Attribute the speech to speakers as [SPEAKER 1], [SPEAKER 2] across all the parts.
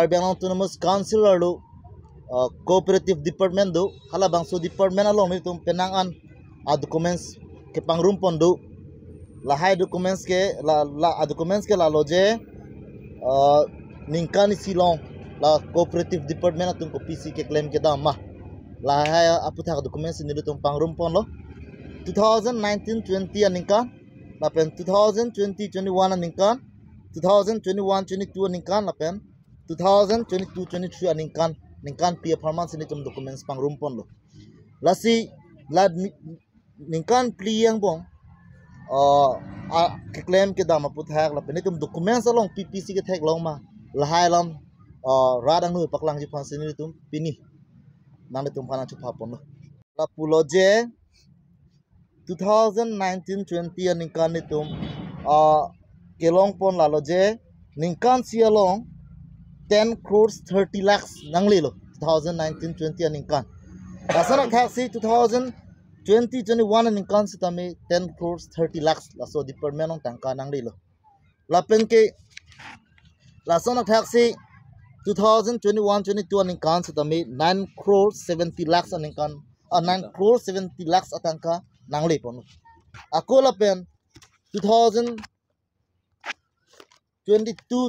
[SPEAKER 1] Darbianantunumuz Council lalu Cooperative Department do hala bangso department along itu penangan a documents ke pangrumpon do lahai documents ke la la a documents ke la loje ningkani silong la cooperative department atun ko PC ke claim ke da mah lahai apu thak documents ni do tum pangrumpon lo 2019-20 aningkan lapen 2020-21 aningkan 2021-22 aningkan lapen 2022 23 aning kan pia performance ni kum documents pang rumpon lo lasi lad ning kan yang bong uh, a ke claim ke dama put hak la pene documents along ppc ke tag long ma lahai lam uh, eh, radang nu paklang ji phansin ni tum pini nang tum phana chu phapon lo la pulo je 2019 20 ningkan kan uh, kelong pon la lo je sialong 10 crores 30 lakhs nang lelo 2019 20 aning kan asana khasi 2000 2021 aning kan sitame 10 crores 30 lakhs laso department ong tangka nang lelo lapen ke lasona khasi 2021 22 aning kan sitame 9 crores 70 lakhs aning kan uh, 9 crores 70 lakhs atangka nang le ponu akola pen 2000 22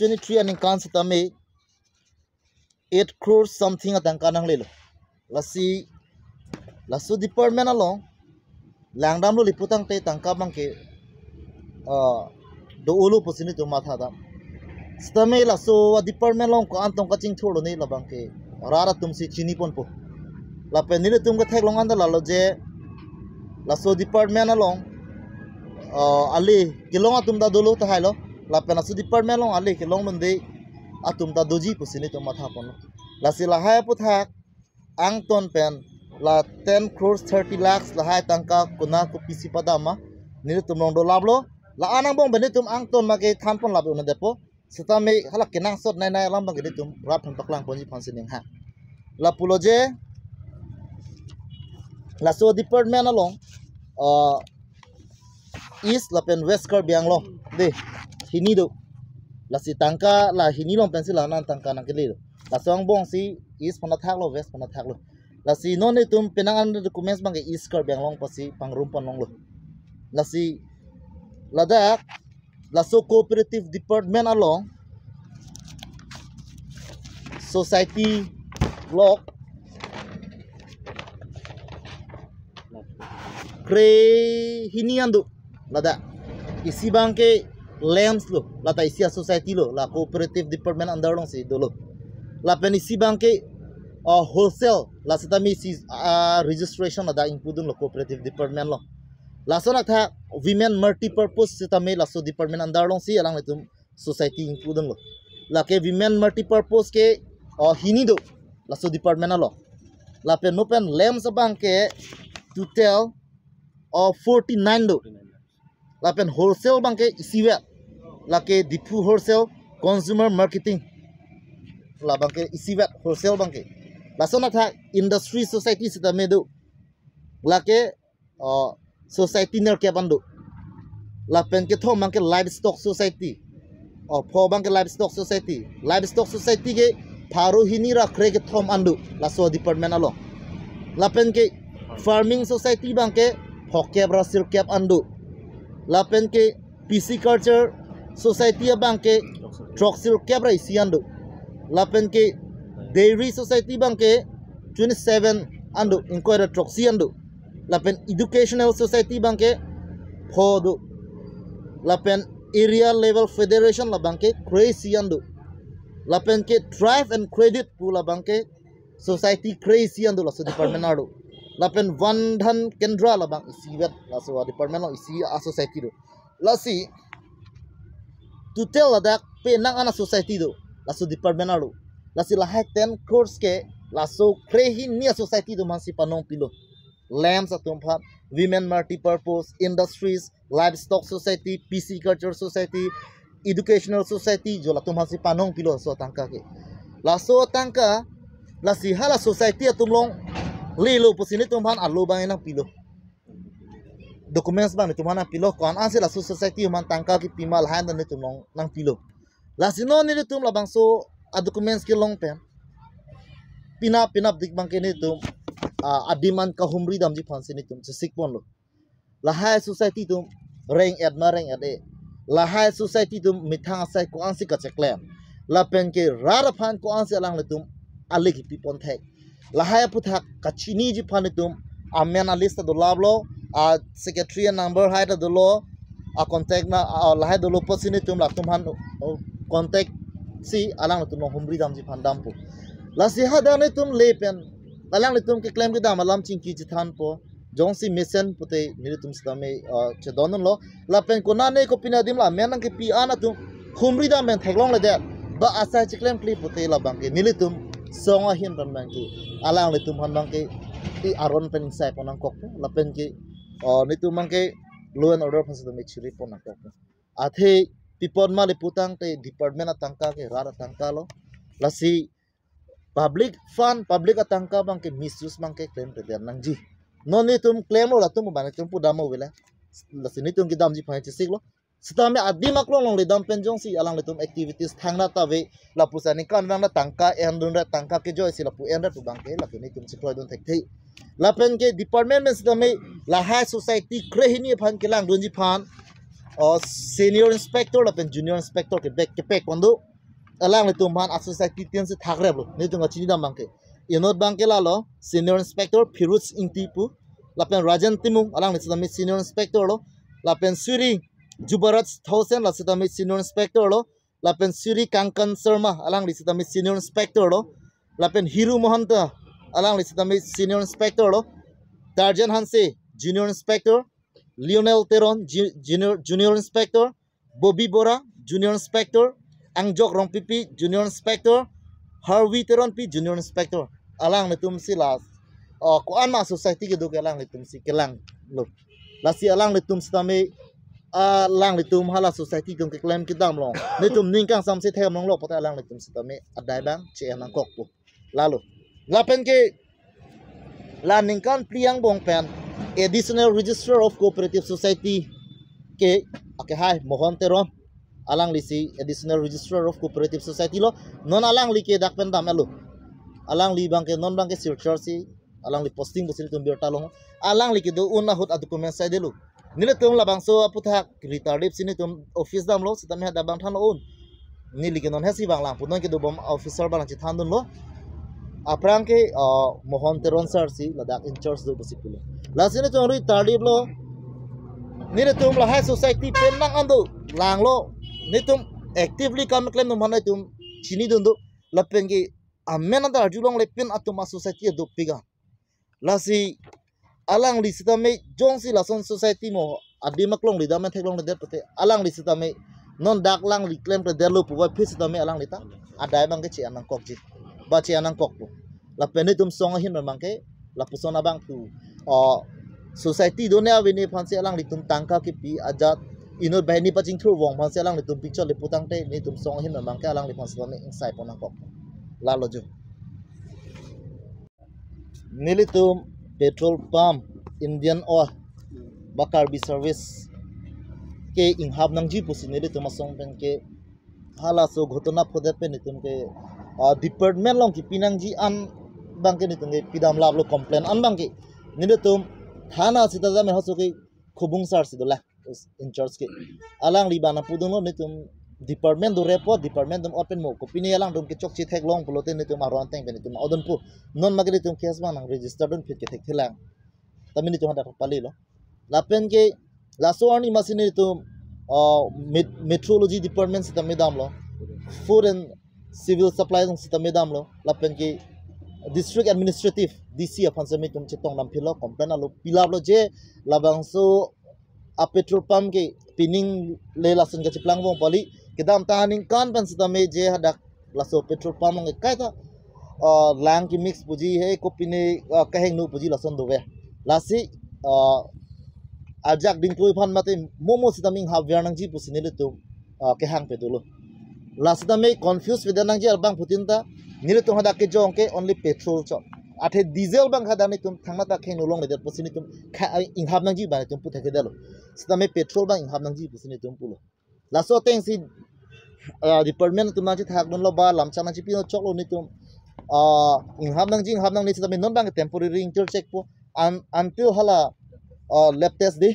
[SPEAKER 1] 23 aning kan sitame 8 crore something atang kanang lelo lasi lasu department along langdam lo liputang te tangka mangke do ulu posini to matha da stame lasu department long ko antong ka ching thodo nei labang ke rara tumsi chini pon po la penile tum ka thek long anda la lo je lasu department along ali kilonga tum da dolo ta hailo la penasu department long ali kilong mun dei atumta doji pusini to matha si la lahai puthak ang ton pen la 10 crores 30 lakhs lahai tangka kuna ku pisi padama nir tum nong do lablo la anang bong beni tum ang ton mage tham pon na depo seta me halak nang sot nai nai lam bang ke tum rap taklang paklang ponji phansin ha la je, la so department along uh east la pen west kar biang lo de hini do la si tangka la hini long pensi la nan tangka nang kili la ang bong si is pona tak lo ves pona tak lo la si non itu penang an bang is kar biang long pasi pang rumpon long lo la si ladak la so cooperative department along society block kre hini andu lada isi bangke lands lo la ta isia society lo la cooperative department under dong si dulu la penisi bangke uh, wholesale la sa tami si uh, registration ada in pudun lo cooperative department lo la sa nak ta women multipurpose sa tami la so department under dong si alang itu society in pudun lo la ke women multipurpose ke uh, hini do la so department lo la pen open lands bangke to tell uh, 49 do 49. lapen wholesale bangke wel lake dipu wholesale consumer marketing la bangke wel wholesale bangke lasona tha industry society sita medu lake uh, society ner ke bandu lapen ke thom bangke livestock society or oh, pho bangke livestock society livestock society ke hini ra kre ke thom andu laso department alo lapen ke farming society bangke phokep Brasil sirkep andu লাপেন কে পিচি culture society বাংকে ট্ৰক্সিৰ কেবৰাই চিয়ান্দো লাপেন কে dairy society বাংকে টুৱেণ্টি ছেভেন আন্দো ইনকোৱাৰী ট্ৰক্সি আন্দো লাপেন ইডুকেশ্যনেল ছচাইটি বাংকে ফদো লাপেন এৰিয়া লেভেল ফেডাৰেশ্যন লাবাংকে ক্ৰে চি আন্দো লাপেন কে ট্ৰাইভ এণ্ড ক্ৰেডিট পু লাবাংকে ছচাইটি ক্ৰে চি আন্দো লাছ ডিপাৰ্টমেণ্ট আৰু lapen vandhan kendra labang isi wet laso department isi a society do lasi tutel ladak pe nang ana society do laso department alu lasi lahak ten course ke laso krehi ni society do mansi panong pilo lamps atum phat women multi-purpose industries livestock society PC Culture society educational society jola tumhasi panong pilo so tangka ke laso tangka lasi hala society atumlong lilo pusini tumhan alu bang enak pilo dokumen sebang tumhan enak pilo kon ansi la susu sekti human tangka ki pimal hand ne tumong nang pilo la sino ni tum la bang so a ah, dokumen ski long pen pina pina dik bang ke ne tum ah, adiman ka humri dam ji phansi ni tum sik pon lo la hai society tum rang admiring ade la hai society tum mithang sai ko ansi ka cheklem la pen ke rara phan ko ansi alang le tum alik pi pon thek लहाय पुथा कचिनी जी फाने तुम आ मेन आ list लो आ सेक्रेटरी नंबर हाय दुलो आ कॉन्टैक्ट ना लहाय दुलो पसिने तुम ला तुम हान कॉन्टैक्ट सी आलांग तुम हमरी दाम जी फांदाम पु लसी हा दाने तुम ले पेन आलांग तुम के क्लेम के दाम लम चिंग की जी थान पो जों सी मिशन पुते मेरे तुम सदमे छ दोनन लो लपेन को ना ने को पिना दिम ला मेन के पी आना तुम हमरी दाम में थेलोंग ले दे ब आसा चिक्लेम क्लिप पुते ला बांके मिले songa hin ram nang ki alang ang tum han nang ki ti aron pen sa ko nang kok la pen ki o ni tu mang ki loan order phas dum chiri pon nang kok athe pipon ma le putang te department tangka ke rara tangka lo lasi public fund public tangka bang ki misuse mang ki claim te nang ji non ni tum claim lo la tum ban tum pu damo la lasi ni tum ki dam ji phai chi sik lo Setami adi maklong long lidam penjong si alang litum activities tang na tawe lapu sani kan na tangka endun tangka ke joy si lapu endre tu bangke lapu ne tum sikloy don tekti. Lapen ke department men sutami la high society krehini e pan ke lang pan o senior inspector lapen junior inspector ke bek ke pek kondu alang litum pan a society tian si tagre bro ne tum ngachini dam bangke. Yenot bangke lalo senior inspector pirus intipu, pu lapen rajan timu alang sutami senior inspector lo lapen suri Jubarat thousand la sitami senior inspector lo lapen Suri Kankan Sharma alang li sitami senior inspector lo lapen Hiru Mohanta alang li sitami senior inspector lo Tarjan Hansi junior inspector Lionel Teron junior junior inspector Bobby Bora junior inspector Angjok Rongpipi junior inspector Harvey Teron pi junior inspector alang itu tumsi las oh kuan ma society ke do kelang itu tumsi kelang lo lasi alang li tumsi tami Ah, lang li tum hala society gong ke kita ki dam long ni tum ning kang sam long lo pota lang li tum se ni adai bang che nang kok pu lalu la ke la ning kan priang bong pen additional register of cooperative society ke ake hai mohon teron alang li si additional register of cooperative society lo non alang li ke dak pen dam alo alang li bang ke non bang ke si alang li posting bosil tum biar talong alang li ke do unahut a dokumen de lo. nila tung labang so aputhak ritarip sini tum office dam lo sitam ha dabang than un ni liginon hesi bang lang punon ke dubom officer bang chi than dun lo aprang ke mohan teron sar si ladak in charge do basi pulo la sini tung ritarip lo nila tum la ha society pen nang ando lang lo ni tum actively kam claim no manai tum chini dun do lapen ke amena da arjulong lepen atuma society do piga la si alang li sitame jong si lason society mo adimak maklong li damen thek long li alang li non dak lang li claim pre der lu alang li ta adai mang ke chi anang kok jit ba anang kok tu la pene tum song hin mang ke la pusona bang tu o society donia ini pansi alang li tum tangka ki pi ajat ino bai ni paching thru wong phanse alang li tum picture le putang te ni tum song hin ke alang li phanse sitame insai ponang kok la lo nilitum petrol pump indian oil bakar bi service ke inghab nang ji pusin ne tuma song pen ke hala so ghotona phode pe ne tum ke ah, department long ki pinang ji an bang ke ne tum ke pidam lab lo complain an bang ke ne tum thana sita jame hasu ke khubung sar sidola in charge ke alang libana puduno ne tum department do repo department dum open mo ko pini yalang dum ki chokchi thek long pulote ni tum aron teng beni tum odon pu non magri tum kes ma nang register dun phit ke thek thilang tamini tum dak pali lo lapen ke laso ani masini tum metrology department sita medam lo food and civil supply dum sita medam lo lapen ke district administrative dc apan sami tum chetong nam philo complain alo pilap lo je labang so a petrol pump ke pining le lasen ke chiplang bong pali kedam tahaning kan pan sitame je hadak laso petrol pam ngai kai ta lang ki mix puji he ko pine kaheng nu puji lason do ve lasi ajak ding pui phan mate momo sitaming ha vyarnang ji pusine le tu kehang pe dulu lasi tame confuse with nang ji albang putin ta nile tu hadak ke jong ke only petrol chop athe diesel bang khada ni tum thangma ta khen ulong le pusine tum inghab nang ji ba tum puthe ke dalo sitame petrol bang inghab nang ji pusine tum pulo laso teng si uh, department tu manchi thak mon lo ba lam chang chi pino chok lo ni tum a uh, ham nang jing ham nang ni chi tamin non bang temporary inter check po an until hala uh, lab test di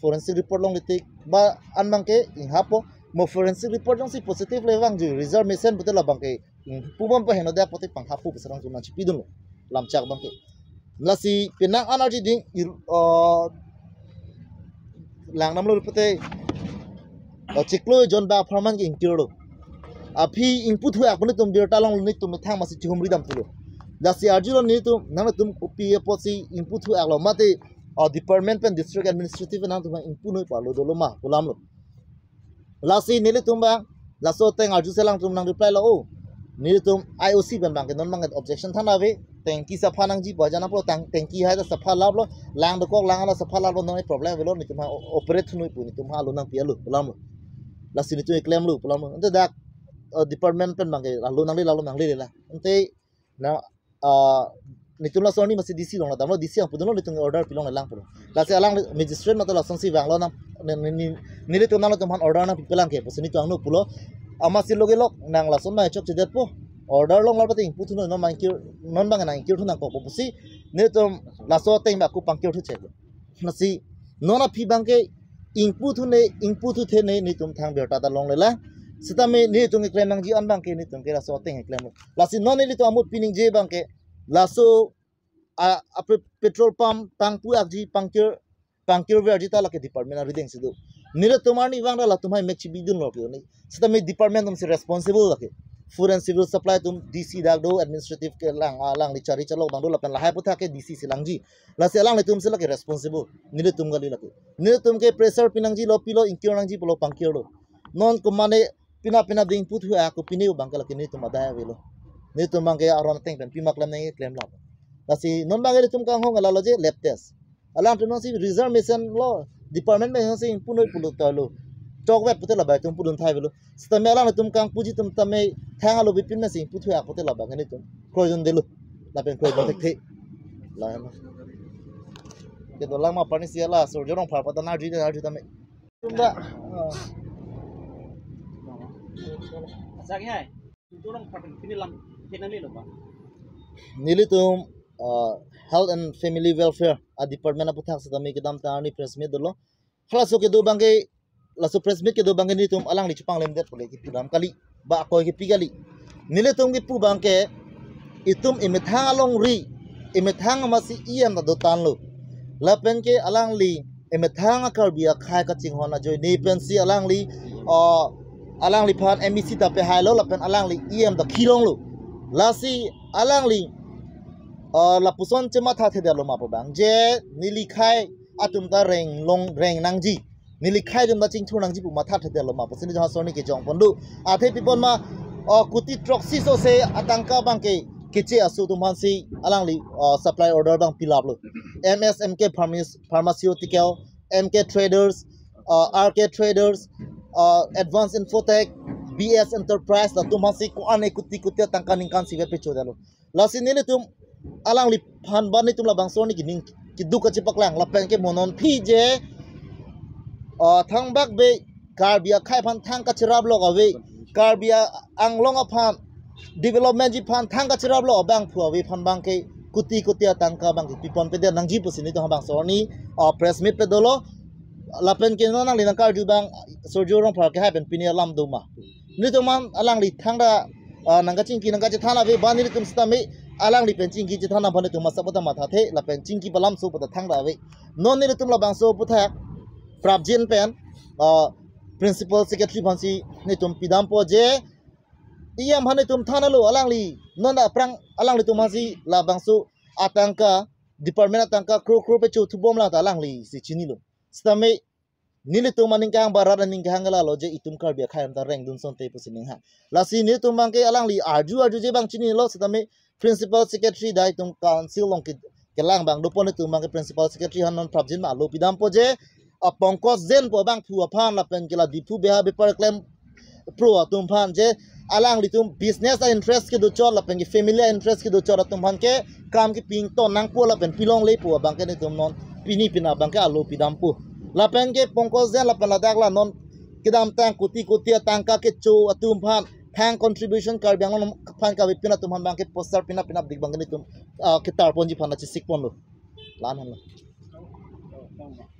[SPEAKER 1] forensic report long ni ba an mang ke ha po mo forensic report long si positive le wang ju reserve mission putel bang ke bom pa heno da pote pang hapu sarang juna chi pidun lo lam chak bang ke la si penang anarji ding lang nam lo pote chiklo jon ba pharman ki inkiro a phi input hu akone tum dir talong ni tum thang ma si chumri dam tulo dasi arjulo ni tum na tum pi po si input hu aklo mate or department pen district administrative na tum input hu palo dolo ma kulam lo lasi nele tum ba laso teng arju selang tum nang reply lo o ni tum ioc ben bang ke non mang objection thana ve টেংকি চাফা নাং যি বজানা পৰ টেংকি হাই চাফা লাভ ল লাং দকক লাং চাফা লাভ নহয় প্ৰব্লেম হ'লেও নি তোমাৰ অপাৰেট নুই পুনি তোমাৰ আলু নাং পিয়ালো ওলাম Lah sini tuh iklim lu pulang ente dak eh, department pen bangke, lalu nangli lalu nangli lah ente na eh, nitum la soni masih disi dong lah tamlo disi yang pudono litung order pilong lang pulang la se alang magistrate mata la songsi bang lo nam ni litung nalo tumhan order na pulang ke posini tuang no pulo si loge lok nang la son ma cedet chedet po order long ting putuno no mang kir non bangke nang kir tuh nang posi ni nih la so ting ba ku pang kir thu che nasi nona phi bangke. ingpu thu ne ingpu thu the ne ni tum thang berta ta long le la sita me ni tum klem nang ji an bang ke ni tum ke ra so teng klem la si non ni to amut pining je bang ke la so a apre petrol pump tangpu ak ji pangkir pangkir ver ji ta la ke department a reading sidu nira tumar ni bang la tumai mechi bidun lo ke ni sita me department tum se responsible la ke Food and Civil Supply tum DC dak do administrative ke lang alang lichari chalo bang do lapan lahai putha ke DC silang ji la se alang le tum se la ke responsible nile tum gali la ke nile tum ke pressure pinang ji lo pilo inkyo nang ji polo pangkyo do non kumane pina pina ding put hu aku pine u bangkala ke ni tum adaya velo ni tum bang ke aron teng pen pima klam nang claim la la se non bang le tum kang hong la lo je lab test alang tum si reservation lo department me hong se impunoi pulo ta lo tok web pute labai tum pudun thai belu sta mela na tum kang puji tum tame thanga lo bipin na sing puthu ak pute labai ngani tum krojon delu la pen krojon tek thei la ma ke do lang ma pani sia la jorong phar pata na ji na ji tame tum da sa ah. hai jorong phar pen lam ke na ba nili tum ah, health and family welfare a department apu thak sa tame ke dam ta press me dolo khalaso ke do bangai ลาสุเพรสเมิเก็ดูบังเงินที่ทุ่มอลังลิชปังเลมเดอร์พอเลยกิปรามกัลิบะคอยกิพิกะลินี่เลตุ่มกิปูบังเกะอิตุ่มอิมิทังลงรีอิมิทังมาสิเอียนตัดตันลุลาเป็นเกะอลังลีอิมิทังอักขรบีอักไห้กัจิงฮอนะจอยนี่เป็นสีอลังลีอ่อลังลีพานเอ็มบซีตัดไปหายแล้ลาเป็นอลังลีเอียนตัดคี้ลงลุลาสีอลังลีอ่อลาปุซอนจะมาท้าเทเดลุมาปูบังเจนี่ลิขัยอาตุมตาเร่งลงเร่งนางจี নিলিখাই যোন চিং থাকি মাথা থে লমা পশ্চিমে যা সরনি কেচে অপন্দু আথে পিপল মা অ কুটি ট্রক্সি সে আতঙ্কা বাংকে কেচে আসু তুমি আলাংলি সাপ্লাই অর্ডার বাং পিলাবল M S M K pharmaceutical M K traders R K traders advance infotech B S enterprise তুমি কোয়ানে কুটি কুটি আতঙ্কা নিকান সিগে পেচো দেলো লাসিনি তুম আলাংলি ফানবার তুমলা বাং সরনি কি দু কাছে পাকলাং লাপেন কে মনন ফি যে อทั้งบักเบการบียไข่พันทั้งกัจรับโลกเอาไว้การบียอังลงอพันดีเวล็อปเมนต์จีพันทั้งกัจรับโลกบงผัวไว้พันบางเกกุติกุติอาตังกาบางปีปอนเปเดียนังจีปุสินีตของบางสวนนี้อ๋อ p r e สมิด e t ไปดลอลาเป็นกินนั่งลีนังการดูบางสุริยรงพาร์กให้เป็นปีนี้ลำดูมานี่ตรงมันอลังลีทั้งระนังกจิงกีนังกจิท่านาเวบ้านน่ตงสตามิอลังลีเป็นจิงกีจิท่านาพันนี่มาสับปะตมาทเทลาเป็นจิงกีบลัมสูปะทั้งระเวนนนี่ตลาบางสูปะทัก prabjin pen uh, prinsipal secretary bansi ne tum pidam po je iya mah ne thana lo alang li nona prang alang li tum hansi la bangsu atangka department atangka kru kru pe tubom thubom ta alang li si chini lo stame nil tum maning kang barar ning kang la lo je itum kar bia khairam tar rang dun son te pusin ha la si ne tum mang alang li arju arju je bang chini lo stame prinsipal secretary dai tum council kan long ke lang bang lo pon ne prinsipal mang han non secretary hanon prabjin ma lo pidam po je Pankaj जेन पो बांग फु फान लपेन केला दिफु बेहा बेपर claim pro तुम फान जे अलांग रि तुम बिजनेस इंटरेस्ट के दो लपेन के फैमिली इंटरेस्ट के दो तुम फान के काम के पिंग तो नंग पो लपेन पिलोंग ले पो बांग तुम नोन पिनी पिना बांग के आलो पिदाम पो लपेन के पंकज जेन लपेन लदागला नोन किदाम तां कुती कुतिया तांका के चो तुम फान थैंक कंट्रीब्यूशन कर बेंग फान का विपिना तुम बैंक के पोस्टर पिना पिना दिख बंगनी तुम के तारपोंजी फान सिख पोन लो लान हम